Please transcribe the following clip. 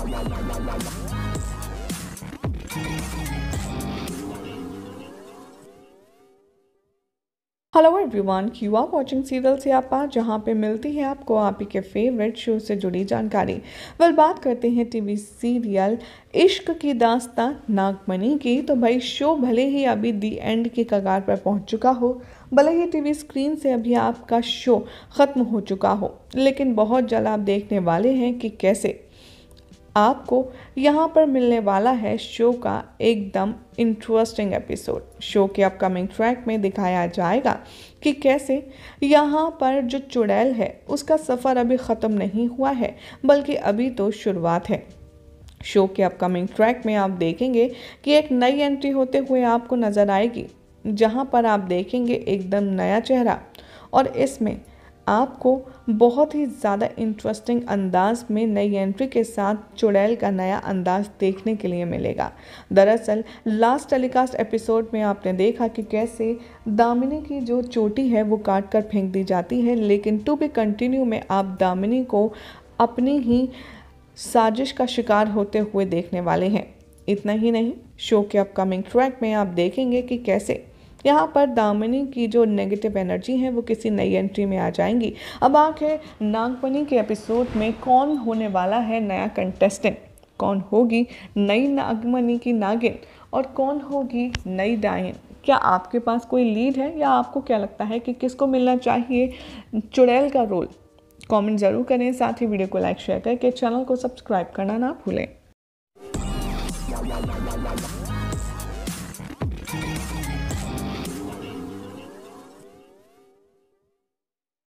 hello everyone you are watching serial से आपा जहाँ पे मिलती है आपको आप ही के फेवरेट शो से जुड़ी जानकारी वेल बात करते हैं टीवी सीरियल इश्क की दास्तां नागमनी की तो भाई शो भले ही अभी दी एंड के कगार पर पहुँच चुका हो भले ही टीवी स्क्रीन से अभी आपका शो ख़त्म हो चुका हो लेकिन बहुत जल्द आप देखने वाले हैं कि कैसे आपको यहाँ पर मिलने वाला है शो का एकदम इंटरेस्टिंग एपिसोड शो के अपकमिंग ट्रैक में दिखाया जाएगा कि कैसे यहाँ पर जो चुड़ैल है उसका सफ़र अभी ख़त्म नहीं हुआ है बल्कि अभी तो शुरुआत है शो के अपकमिंग ट्रैक में आप देखेंगे कि एक नई एंट्री होते हुए आपको नज़र आएगी जहाँ पर आप देखेंगे एकदम नया चेहरा और इसमें आपको बहुत ही ज़्यादा इंटरेस्टिंग अंदाज में नई एंट्री के साथ चुड़ैल का नया अंदाज देखने के लिए मिलेगा दरअसल लास्ट टेलीकास्ट एपिसोड में आपने देखा कि कैसे दामिनी की जो चोटी है वो काट कर फेंक दी जाती है लेकिन टू बी कंटिन्यू में आप दामिनी को अपनी ही साजिश का शिकार होते हुए देखने वाले हैं इतना ही नहीं शो के अपकमिंग ट्रैक में आप देखेंगे कि कैसे यहाँ पर दामिनी की जो नेगेटिव एनर्जी है वो किसी नई एंट्री में आ जाएंगी अब आखिर नागपनी के एपिसोड में कौन होने वाला है नया कंटेस्टेंट कौन होगी नई नागमनी की नागिन और कौन होगी नई डायन क्या आपके पास कोई लीड है या आपको क्या लगता है कि किसको मिलना चाहिए चुड़ैल का रोल कमेंट ज़रूर करें साथ ही वीडियो को लाइक शेयर करके चैनल को सब्सक्राइब करना ना भूलें